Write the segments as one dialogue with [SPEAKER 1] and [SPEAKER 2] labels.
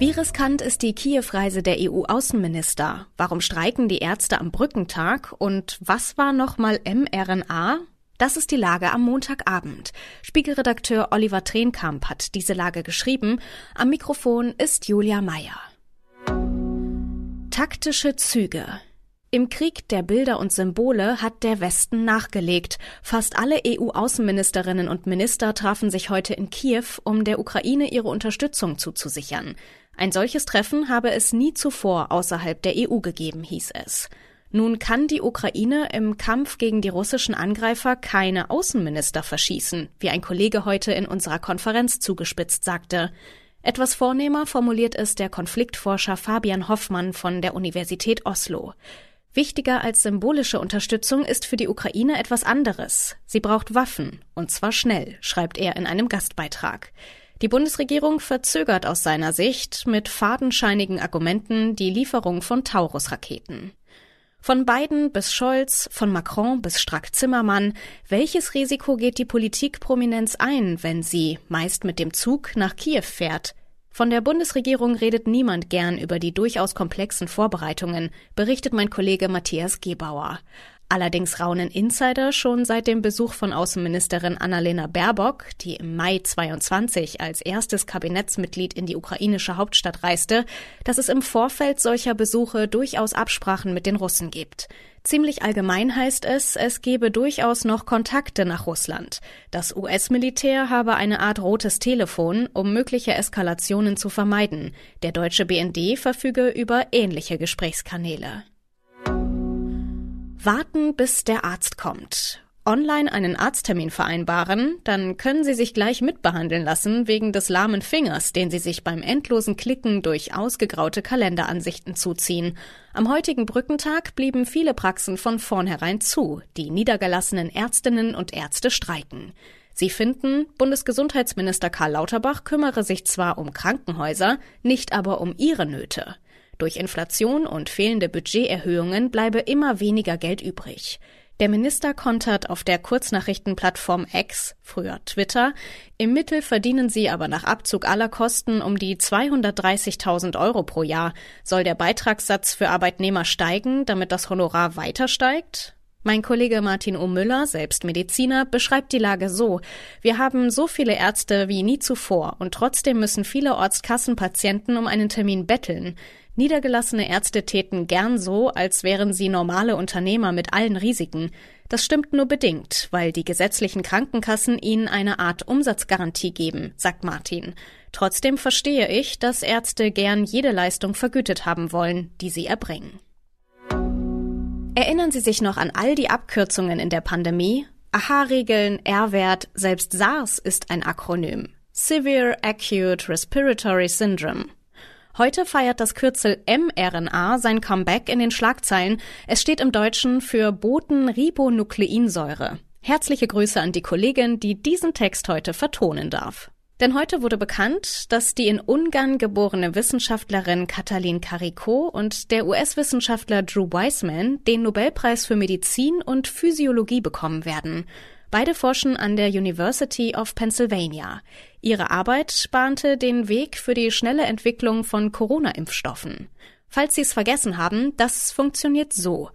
[SPEAKER 1] Wie riskant ist die Kiew-Reise der EU-Außenminister? Warum streiken die Ärzte am Brückentag? Und was war nochmal mRNA? Das ist die Lage am Montagabend. Spiegelredakteur Oliver Trenkamp hat diese Lage geschrieben. Am Mikrofon ist Julia Meyer. Taktische Züge. Im Krieg der Bilder und Symbole hat der Westen nachgelegt. Fast alle EU-Außenministerinnen und Minister trafen sich heute in Kiew, um der Ukraine ihre Unterstützung zuzusichern. Ein solches Treffen habe es nie zuvor außerhalb der EU gegeben, hieß es. Nun kann die Ukraine im Kampf gegen die russischen Angreifer keine Außenminister verschießen, wie ein Kollege heute in unserer Konferenz zugespitzt sagte. Etwas vornehmer formuliert es der Konfliktforscher Fabian Hoffmann von der Universität Oslo. Wichtiger als symbolische Unterstützung ist für die Ukraine etwas anderes. Sie braucht Waffen, und zwar schnell, schreibt er in einem Gastbeitrag. Die Bundesregierung verzögert aus seiner Sicht mit fadenscheinigen Argumenten die Lieferung von Taurus-Raketen. Von Biden bis Scholz, von Macron bis Strack-Zimmermann, welches Risiko geht die Politikprominenz ein, wenn sie, meist mit dem Zug, nach Kiew fährt, von der Bundesregierung redet niemand gern über die durchaus komplexen Vorbereitungen, berichtet mein Kollege Matthias Gebauer. Allerdings raunen Insider schon seit dem Besuch von Außenministerin Annalena Baerbock, die im Mai 22 als erstes Kabinettsmitglied in die ukrainische Hauptstadt reiste, dass es im Vorfeld solcher Besuche durchaus Absprachen mit den Russen gibt. Ziemlich allgemein heißt es, es gebe durchaus noch Kontakte nach Russland. Das US-Militär habe eine Art rotes Telefon, um mögliche Eskalationen zu vermeiden. Der deutsche BND verfüge über ähnliche Gesprächskanäle. Warten, bis der Arzt kommt. Online einen Arzttermin vereinbaren, dann können Sie sich gleich mitbehandeln lassen wegen des lahmen Fingers, den Sie sich beim endlosen Klicken durch ausgegraute Kalenderansichten zuziehen. Am heutigen Brückentag blieben viele Praxen von vornherein zu. Die niedergelassenen Ärztinnen und Ärzte streiken. Sie finden, Bundesgesundheitsminister Karl Lauterbach kümmere sich zwar um Krankenhäuser, nicht aber um ihre Nöte. Durch Inflation und fehlende Budgeterhöhungen bleibe immer weniger Geld übrig. Der Minister kontert auf der Kurznachrichtenplattform X, früher Twitter, im Mittel verdienen sie aber nach Abzug aller Kosten um die 230.000 Euro pro Jahr. Soll der Beitragssatz für Arbeitnehmer steigen, damit das Honorar weiter steigt? Mein Kollege Martin O. Müller, selbst Mediziner, beschreibt die Lage so. Wir haben so viele Ärzte wie nie zuvor und trotzdem müssen viele Ortskassenpatienten um einen Termin betteln. Niedergelassene Ärzte täten gern so, als wären sie normale Unternehmer mit allen Risiken. Das stimmt nur bedingt, weil die gesetzlichen Krankenkassen ihnen eine Art Umsatzgarantie geben, sagt Martin. Trotzdem verstehe ich, dass Ärzte gern jede Leistung vergütet haben wollen, die sie erbringen. Erinnern Sie sich noch an all die Abkürzungen in der Pandemie? AHA-Regeln, R-Wert, selbst SARS ist ein Akronym. Severe Acute Respiratory Syndrome. Heute feiert das Kürzel mRNA sein Comeback in den Schlagzeilen. Es steht im Deutschen für Botenribonukleinsäure. Herzliche Grüße an die Kollegin, die diesen Text heute vertonen darf. Denn heute wurde bekannt, dass die in Ungarn geborene Wissenschaftlerin Katalin Carico und der US-Wissenschaftler Drew Wiseman den Nobelpreis für Medizin und Physiologie bekommen werden. Beide forschen an der University of Pennsylvania. Ihre Arbeit bahnte den Weg für die schnelle Entwicklung von Corona-Impfstoffen. Falls Sie es vergessen haben, das funktioniert so.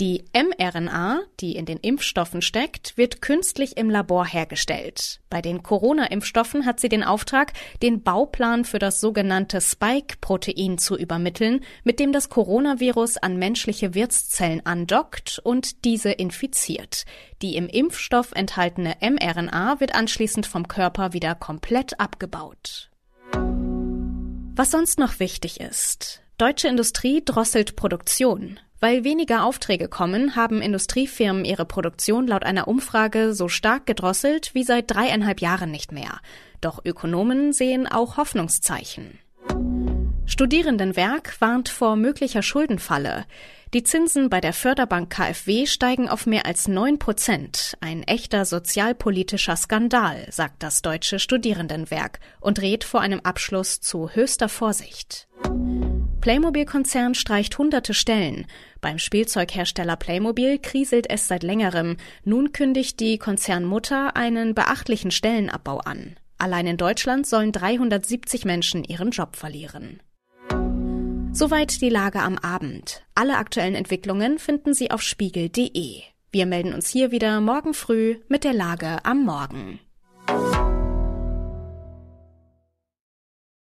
[SPEAKER 1] Die mRNA, die in den Impfstoffen steckt, wird künstlich im Labor hergestellt. Bei den Corona-Impfstoffen hat sie den Auftrag, den Bauplan für das sogenannte Spike-Protein zu übermitteln, mit dem das Coronavirus an menschliche Wirtszellen andockt und diese infiziert. Die im Impfstoff enthaltene mRNA wird anschließend vom Körper wieder komplett abgebaut. Was sonst noch wichtig ist. Deutsche Industrie drosselt Produktion. Weil weniger Aufträge kommen, haben Industriefirmen ihre Produktion laut einer Umfrage so stark gedrosselt wie seit dreieinhalb Jahren nicht mehr. Doch Ökonomen sehen auch Hoffnungszeichen. Studierendenwerk warnt vor möglicher Schuldenfalle. Die Zinsen bei der Förderbank KfW steigen auf mehr als neun Prozent. Ein echter sozialpolitischer Skandal, sagt das Deutsche Studierendenwerk und rät vor einem Abschluss zu höchster Vorsicht. Playmobil-Konzern streicht hunderte Stellen. Beim Spielzeughersteller Playmobil kriselt es seit längerem. Nun kündigt die Konzernmutter einen beachtlichen Stellenabbau an. Allein in Deutschland sollen 370 Menschen ihren Job verlieren. Soweit die Lage am Abend. Alle aktuellen Entwicklungen finden Sie auf spiegel.de. Wir melden uns hier wieder morgen früh mit der Lage am Morgen.